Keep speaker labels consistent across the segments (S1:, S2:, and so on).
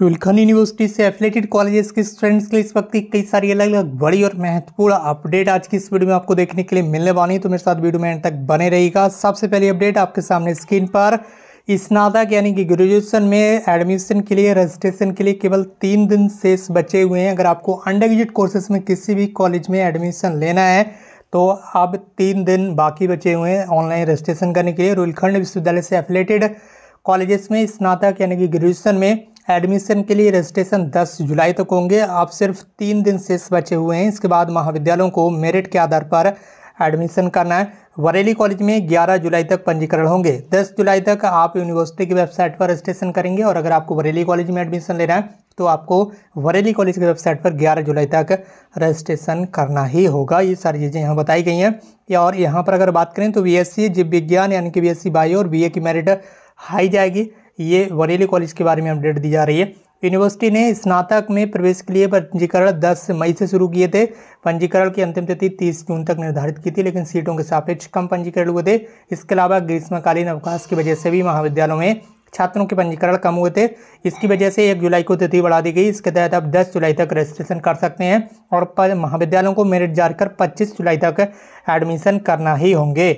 S1: टुलखन university से affiliated colleges के students के लिए इस वक्त की कई सारी अलग अलग बड़ी और महत्वपूर्ण अपडेट आज की इस वीडियो में आपको देखने के लिए मिलने वाली है तो मेरे साथ वीडियो में एंड तक बने रहेगा सबसे पहली अपडेट आपके सामने स्क्रीन पर स्नातक यानी कि ग्रेजुएशन में एडमिशन के लिए रजिस्ट्रेशन के लिए केवल तीन दिन शेष बचे हुए हैं अगर आपको अंडर ग्रेजुएट कोर्सेज में किसी भी कॉलेज में एडमिशन लेना है तो अब तीन दिन बाकी बचे हुए हैं ऑनलाइन रजिस्ट्रेशन करने के लिए रुलखंड विश्वविद्यालय से एफिलेटेड कॉलेजेस में स्नातक यानी कि ग्रेजुएशन में एडमिशन के लिए रजिस्ट्रेशन 10 जुलाई तक होंगे आप सिर्फ तीन दिन शेष बचे हुए हैं इसके बाद महाविद्यालयों को मेरिट के आधार पर एडमिशन करना है वरेली कॉलेज में 11 जुलाई तक पंजीकरण होंगे 10 जुलाई तक आप यूनिवर्सिटी की वेबसाइट पर रजिस्ट्रेशन करेंगे और अगर आपको बरेली कॉलेज में एडमिशन लेना है तो आपको वरेली कॉलेज की वेबसाइट पर 11 जुलाई तक रजिस्ट्रेशन करना ही होगा ये सारी चीज़ें यहाँ बताई गई हैं या और यहाँ पर अगर बात करें तो बी एस सी जीव विज्ञान यानी कि बी एस सी बायो और बी ए की मेरिट हाई जाएगी ये वरेली कॉलेज के बारे में अपडेट दी जा रही है यूनिवर्सिटी ने स्नातक में प्रवेश के लिए पंजीकरण 10 मई से शुरू किए थे पंजीकरण की अंतिम तिथि 30 जून तक निर्धारित की थी लेकिन सीटों के सापेक्ष कम पंजीकरण हुए थे इसके अलावा ग्रीष्मकालीन अवकाश की वजह से भी महाविद्यालयों में छात्रों के पंजीकरण कम हुए थे इसकी वजह से एक जुलाई को तिथि बढ़ा दी गई इसके तहत आप 10 जुलाई तक रजिस्ट्रेशन कर सकते हैं और महाविद्यालयों को मेरिट जारी कर पच्चीस जुलाई तक एडमिशन करना ही होंगे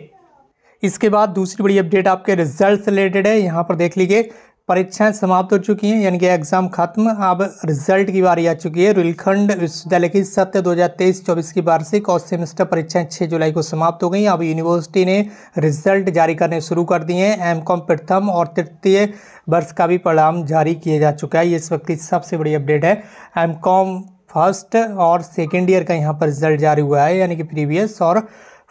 S1: इसके बाद दूसरी बड़ी अपडेट आपके रिजल्ट से रिलेटेड है यहाँ पर देख लीजिए परीक्षाएं समाप्त हो चुकी हैं यानी कि एग्ज़ाम खत्म अब रिजल्ट की बारी आ चुकी है रुलखंड विश्वविद्यालय की सत्र 2023-24 की वार्षिक और सेमेस्टर परीक्षाएं 6 जुलाई को समाप्त हो गई अब यूनिवर्सिटी ने रिजल्ट जारी करने शुरू कर दिए हैं एम कॉम प्रथम और तृतीय वर्ष का भी परिणाम जारी किया जा चुका है ये इस वक्त की सबसे बड़ी अपडेट है एम फर्स्ट और सेकेंड ईयर का यहाँ पर रिजल्ट जारी हुआ है यानी कि प्रीवियस और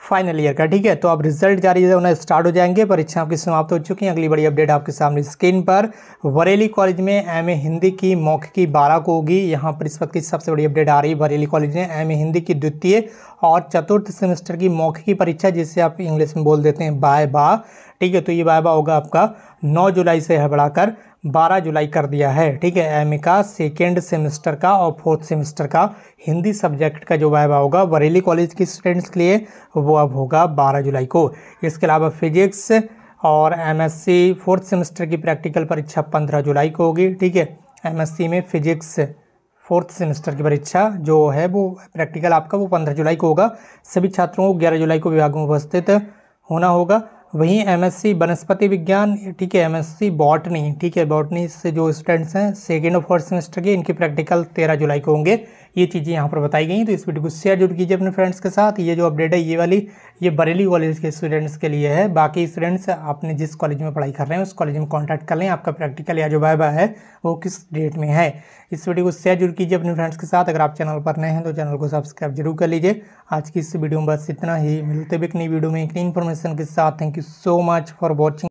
S1: फाइनल ईयर का ठीक है तो अब रिजल्ट जारी उन्हें स्टार्ट हो जाएंगे परीक्षा आपकी समाप्त हो चुकी है अगली बड़ी अपडेट आपके सामने स्क्रीन पर बरेली कॉलेज में एम हिंदी की मौके की बारह को होगी यहाँ पर इस वक्त की सबसे बड़ी अपडेट आ रही है बरेली कॉलेज में एम हिंदी की द्वितीय और चतुर्थ सेमेस्टर की मौके की परीक्षा जिसे आप इंग्लिश में बोल देते हैं बाय बा ठीक है तो ये बाय बा होगा आपका नौ जुलाई से है बढ़ाकर 12 जुलाई कर दिया है ठीक है एम का सेकेंड सेमेस्टर का और फोर्थ सेमेस्टर का हिंदी सब्जेक्ट का जो वाइवा होगा बरेली कॉलेज के स्टूडेंट्स के लिए वो अब होगा 12 जुलाई को इसके अलावा फिजिक्स और एमएससी फोर्थ सेमेस्टर की प्रैक्टिकल परीक्षा 15 जुलाई को होगी ठीक है एमएससी में फिजिक्स फोर्थ सेमेस्टर की परीक्षा जो है वो प्रैक्टिकल आपका वो पंद्रह जुलाई को होगा सभी छात्रों को ग्यारह जुलाई को विभाग में उपस्थित होना होगा वहीं एमएससी वनस्पति विज्ञान ठीक है एमएससी बॉटनी ठीक है बॉटनी से जो स्टूडेंट्स हैं सेकेंड और फोर्थ सेमेस्टर के इनके प्रैक्टिकल तेरह जुलाई को होंगे ये चीज़ें यहाँ पर बताई गई तो इस वीडियो को शेयर जरूर कीजिए अपने फ्रेंड्स के साथ ये जो अपडेट है ये वाली ये बरेली कॉलेज के स्टूडेंट्स के लिए है बाकी स्टूडेंट्स आपने जिस कॉलेज में पढ़ाई कर रहे हैं उस कॉलेज में कॉन्टैक्ट कर लें आपका प्रैक्टिकल या जो वाइबा है वो किस डेट में है इस वीडियो को शेयर जरूर कीजिए अपने फ्रेंड्स के साथ अगर आप चैनल पर नए हैं तो चैनल को सब्सक्राइब जरूर कर लीजिए आज की इस वीडियो में बस इतना ही मिलते भी एक नई वीडियो में एक नई इन्फॉर्मेशन के साथ thank you so much for watching